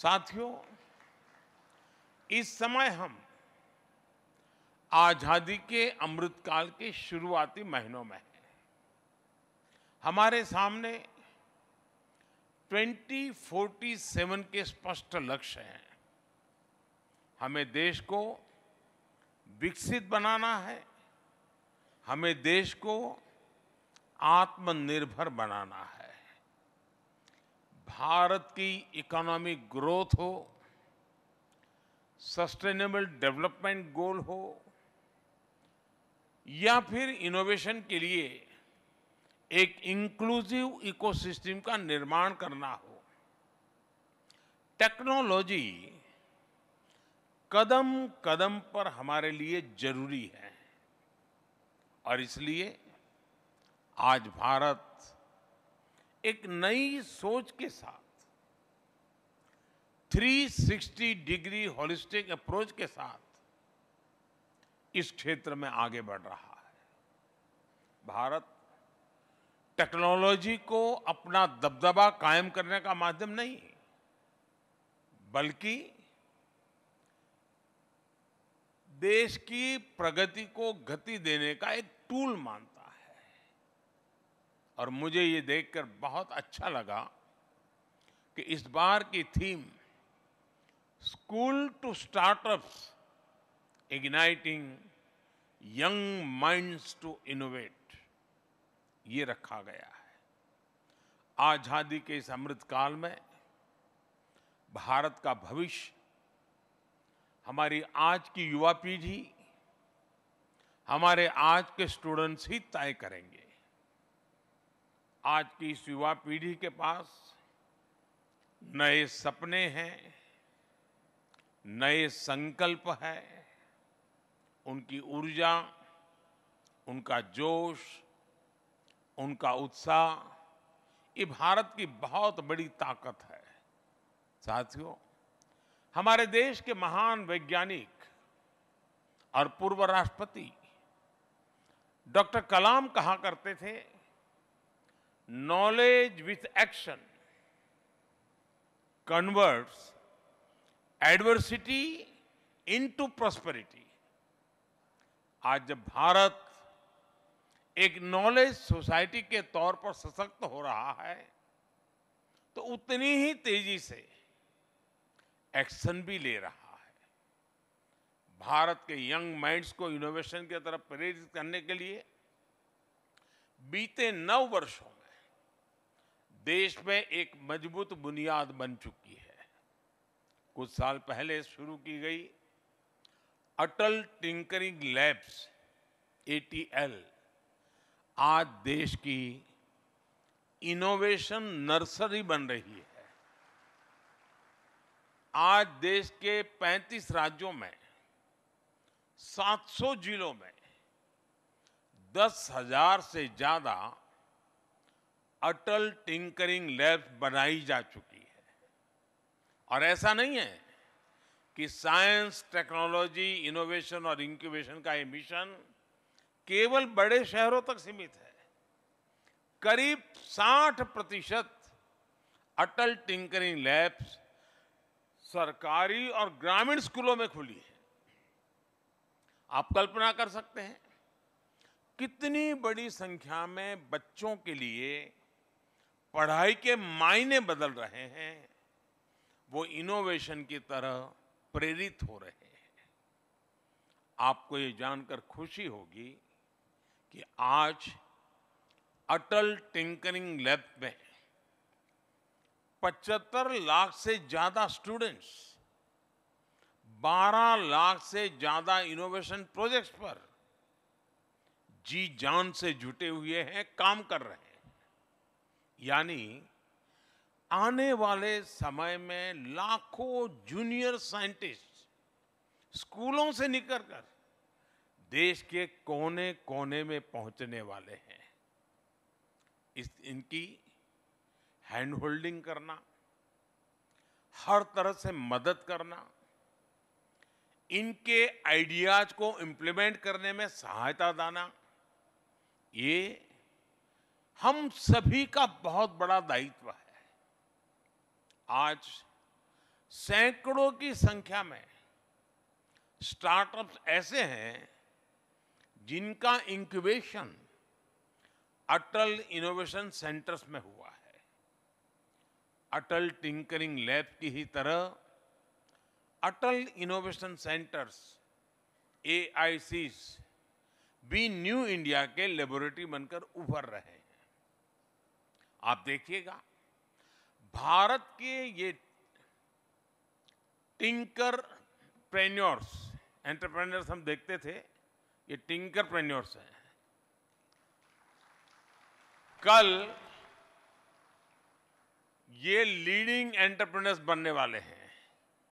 साथियों इस समय हम आजादी के अमृतकाल के शुरुआती महीनों में हैं हमारे सामने 2047 के स्पष्ट लक्ष्य हैं हमें देश को विकसित बनाना है हमें देश को आत्मनिर्भर बनाना है भारत की इकोनॉमिक ग्रोथ हो सस्टेनेबल डेवलपमेंट गोल हो या फिर इनोवेशन के लिए एक इंक्लूसिव इकोसिस्टम का निर्माण करना हो टेक्नोलॉजी कदम कदम पर हमारे लिए जरूरी है और इसलिए आज भारत एक नई सोच के साथ 360 डिग्री हॉलिस्टिक अप्रोच के साथ इस क्षेत्र में आगे बढ़ रहा है भारत टेक्नोलॉजी को अपना दबदबा कायम करने का माध्यम नहीं बल्कि देश की प्रगति को गति देने का एक टूल मानता और मुझे ये देखकर बहुत अच्छा लगा कि इस बार की theme school to startups igniting young minds to innovate ये रखा गया है आज़ादी के इस अमृत काल में भारत का भविष्य हमारी आज की युवा पीढ़ी हमारे आज के स्टूडेंट्स ही तय करेंगे आज की इस युवा पीढ़ी के पास नए सपने हैं नए संकल्प है उनकी ऊर्जा उनका जोश उनका उत्साह ये भारत की बहुत बड़ी ताकत है साथियों हमारे देश के महान वैज्ञानिक और पूर्व राष्ट्रपति डॉक्टर कलाम कहा करते थे knowledge with action converts adversity into prosperity आज जब भारत एक नॉलेज सोसाइटी के तौर पर सशक्त हो रहा है तो उतनी ही तेजी से एक्शन भी ले रहा है भारत के यंग माइंड्स को इनोवेशन की तरफ प्रेरित करने के लिए बीते नौ वर्षों देश में एक मजबूत बुनियाद बन चुकी है कुछ साल पहले शुरू की गई अटल टिंकरिंग लैब्स एटीएल आज देश की इनोवेशन नर्सरी बन रही है आज देश के 35 राज्यों में 700 जिलों में दस हजार से ज्यादा अटल टिंकरिंग लैब्स बनाई जा चुकी है और ऐसा नहीं है कि साइंस टेक्नोलॉजी इनोवेशन और इंक्यूबेशन का ये मिशन केवल बड़े शहरों तक सीमित है करीब 60 प्रतिशत अटल टिंकरिंग लैब्स सरकारी और ग्रामीण स्कूलों में खुली है आप कल्पना कर सकते हैं कितनी बड़ी संख्या में बच्चों के लिए पढ़ाई के मायने बदल रहे हैं वो इनोवेशन की तरह प्रेरित हो रहे हैं आपको ये जानकर खुशी होगी कि आज अटल टिंकरिंग लैब में 75 लाख से ज्यादा स्टूडेंट्स 12 लाख से ज्यादा इनोवेशन प्रोजेक्ट्स पर जी जान से जुटे हुए हैं काम कर रहे हैं यानी आने वाले समय में लाखों जूनियर साइंटिस्ट स्कूलों से निकलकर देश के कोने कोने में पहुंचने वाले हैं इस इनकी हैंड होल्डिंग करना हर तरह से मदद करना इनके आइडियाज को इम्प्लीमेंट करने में सहायता दाना ये हम सभी का बहुत बड़ा दायित्व है आज सैकड़ों की संख्या में स्टार्टअप्स ऐसे हैं जिनका इंक्यूबेशन अटल इनोवेशन सेंटर्स में हुआ है अटल टिंकरिंग लैब की ही तरह अटल इनोवेशन सेंटर्स ए बी न्यू इंडिया के लेबोरेटरी बनकर उभर रहे हैं आप देखिएगा भारत के ये टिंकर प्रेन्योर्स एंटरप्रेन्योर्स हम देखते थे ये टिंकर प्रेन्योर्स हैं कल ये लीडिंग एंटरप्रेन्योर्स बनने वाले हैं